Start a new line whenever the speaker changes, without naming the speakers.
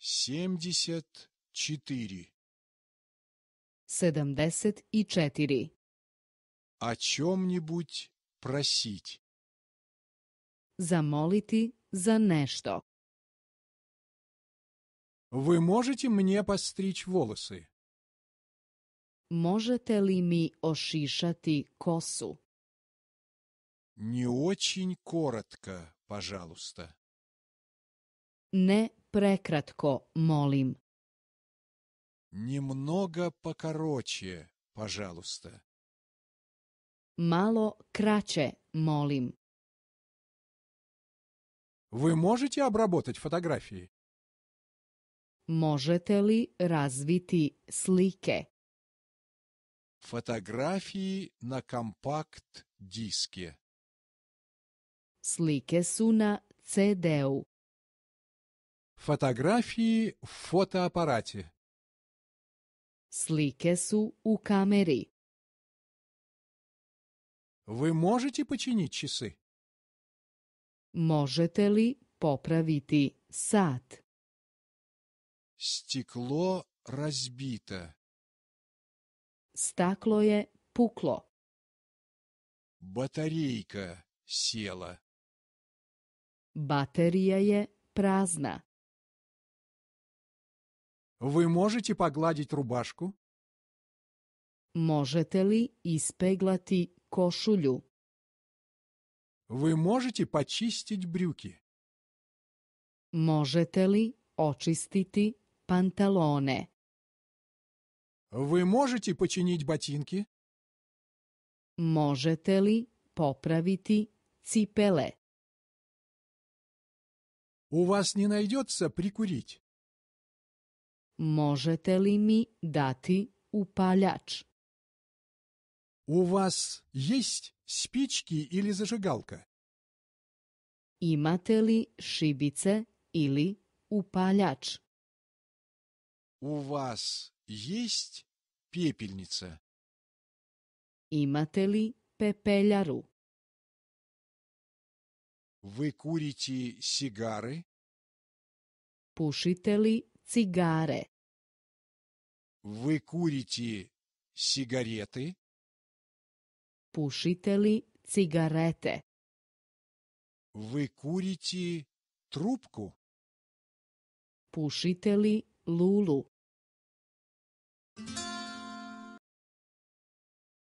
семьдесят четыре.
Седемдесет и четыре.
О чем-нибудь просить.
Замолити за нечто. Вы можете мне постричь волосы?
Можете ли ми ошишати косу?
Не очень коротко, пожалуйста.
Не Прекратко, молим. Немного покороче,
пожалуйста.
Мало краче, молим.
Вы можете обработать фотографии?
Можете ли развити слике?
Фотографии на компакт-диске. Слике су на CD-у. Фотографии в фотоаппарате. Slike су u kameri. Вы можете починить часы?
Можете ли поправити сад?
Стекло разбито.
Стакло je
puklo. Батарейка села.
Батария je prazna.
Вы можете погладить рубашку?
Можете ли испеглати кошулю?
Вы можете почистить брюки?
Можете ли очистити панталоне?
Вы можете починить ботинки?
Можете ли поправити ципеле? У
вас не найдется
прикурить? Можете ли ми дати упаляч?
У вас есть спички или зажигалка?
Имате ли шибице или упаляч?
У вас есть пепельница?
Имате ли пепеляру?
Вы курите сигары?
Пушите ли Цигары.
Вы курите сигареты?
Пушите ли цигарете?
Вы курите трубку? Пушите ли лулу?